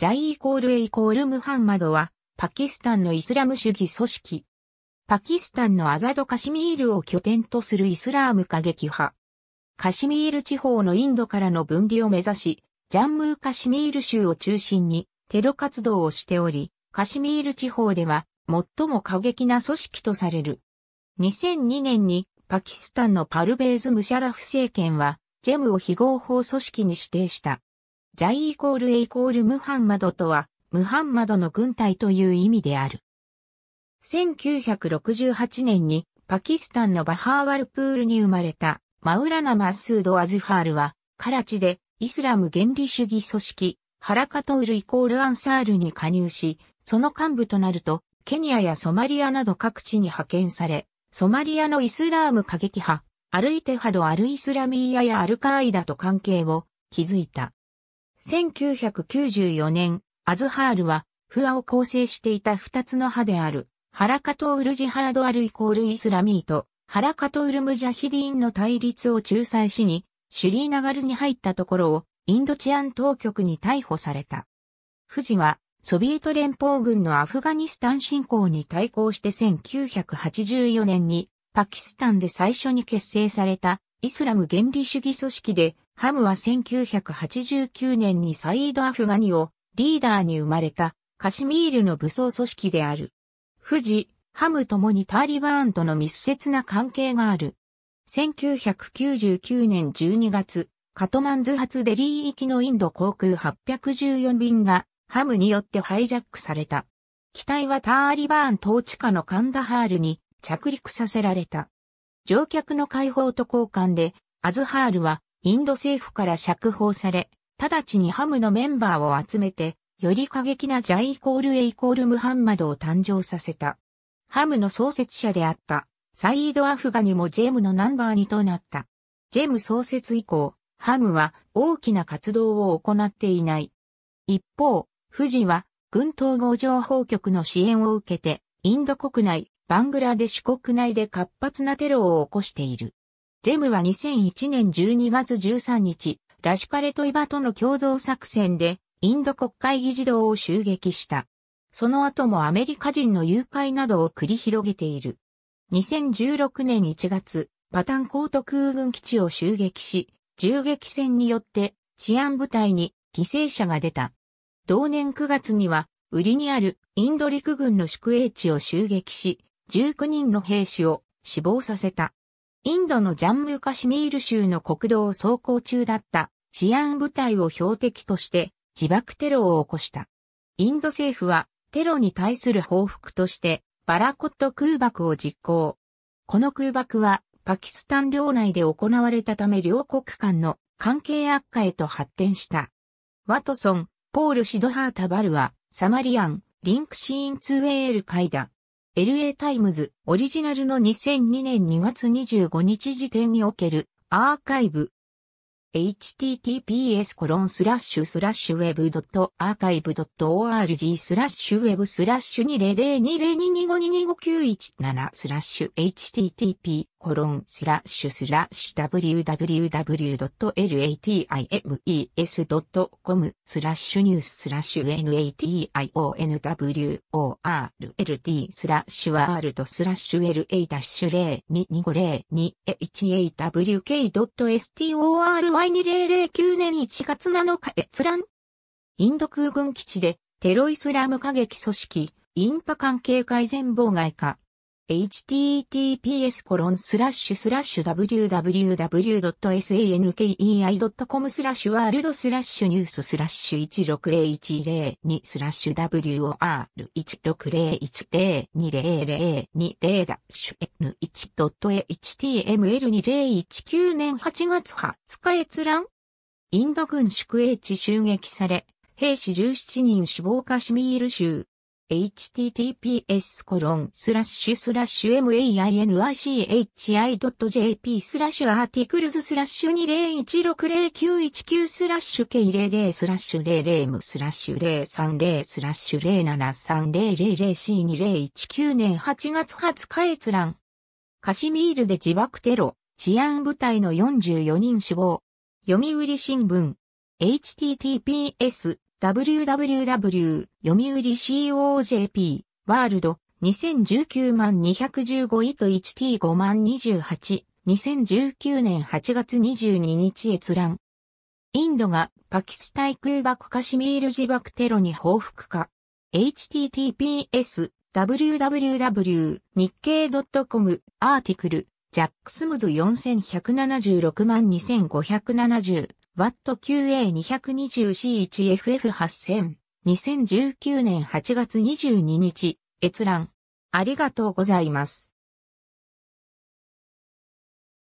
ジャイイコールエイコールムハンマドは、パキスタンのイスラム主義組織。パキスタンのアザドカシミールを拠点とするイスラーム過激派。カシミール地方のインドからの分離を目指し、ジャンムーカシミール州を中心にテロ活動をしており、カシミール地方では最も過激な組織とされる。2002年にパキスタンのパルベーズ・ムシャラフ政権は、ジェムを非合法組織に指定した。ジャイイコールエイコールムハンマドとは、ムハンマドの軍隊という意味である。1968年にパキスタンのバハーワルプールに生まれたマウラナ・マスード・アズファールは、カラチでイスラム原理主義組織、ハラカトールイコールアンサールに加入し、その幹部となると、ケニアやソマリアなど各地に派遣され、ソマリアのイスラーム過激派、アルイテハド・アルイスラミーヤやアルカーイダと関係を築いた。1994年、アズハールは、フアを構成していた二つの派である、ハラカトウルジハードアルイコールイスラミーと、ハラカトウルムジャヒディーンの対立を仲裁しに、シュリーナガルに入ったところを、インド治安当局に逮捕された。富士は、ソビエト連邦軍のアフガニスタン侵攻に対抗して1984年に、パキスタンで最初に結成された、イスラム原理主義組織で、ハムは1989年にサイード・アフガニをリーダーに生まれたカシミールの武装組織である。富士、ハムともにターリバーンとの密接な関係がある。1999年12月、カトマンズ発デリー行きのインド航空814便がハムによってハイジャックされた。機体はターリバーン統治下のカンダハールに着陸させられた。乗客の解放と交換で、アズハールはインド政府から釈放され、直ちにハムのメンバーを集めて、より過激なジャイイコールエイコールムハンマドを誕生させた。ハムの創設者であった、サイード・アフガニもジェムのナンバー2となった。ジェム創設以降、ハムは大きな活動を行っていない。一方、富士は軍統合情報局の支援を受けて、インド国内、バングラデシュ国内で活発なテロを起こしている。ジェムは2001年12月13日、ラシカレトイバとの共同作戦で、インド国会議事堂を襲撃した。その後もアメリカ人の誘拐などを繰り広げている。2016年1月、パタンコート空軍基地を襲撃し、銃撃戦によって治安部隊に犠牲者が出た。同年9月には、売りにあるインド陸軍の宿営地を襲撃し、19人の兵士を死亡させた。インドのジャンムカシミール州の国道を走行中だった治安部隊を標的として自爆テロを起こした。インド政府はテロに対する報復としてバラコット空爆を実行。この空爆はパキスタン領内で行われたため両国間の関係悪化へと発展した。ワトソン、ポール・シドハータ・バルはサマリアン、リンクシーン・ツーウェール会談。LA タイムズオリジナルの2002年2月25日時点におけるアーカイブ https コロンスラッシュスラッシュウェブドットアーカイブドット org スラッシュウェブスラッシュ2 0 0 2 0 2 2 5 2 2 5 9 1 7スラッシュ http コロンスラッシュスラッシュ www.latimes.com スラッシュニューススラッシュ nationworld スラッシュワールドスラッシュ la-022502hawk.story2009 年1月7日閲覧インド空軍基地でテロイスラム過激組織インパ関係改善妨害か https コロンスラッシュスラッシュ www.sankei.com スラッシュワールドスラッシュニューススラッシュ160102スラッシュ WOR1601020002 ダッシュ N1.html2019 年8月20日閲覧インド軍宿営地襲撃され、兵士17人死亡カシミール州。https コロンスラッシュスラッシュ mainichi.jp スラッシュアーティクルズスラッシュ2016091スラッシュ k00 スラッシュ00ムスラッシュ030スラッシュ 073000c2019 年8月20日閲覧。カシミールで自爆テロ、治安部隊の44人死亡。読売新聞。https www 読売 COJP ワールド2019万215位と 1T5 万28 2019年8月22日閲覧。インドがパキスタン空爆カシミール自爆テロに報復か。https www 日経 .com アーティクルジャックスムズ4176万2570 WattQA220C1FF8000。2019年8月22日、閲覧。ありがとうございます。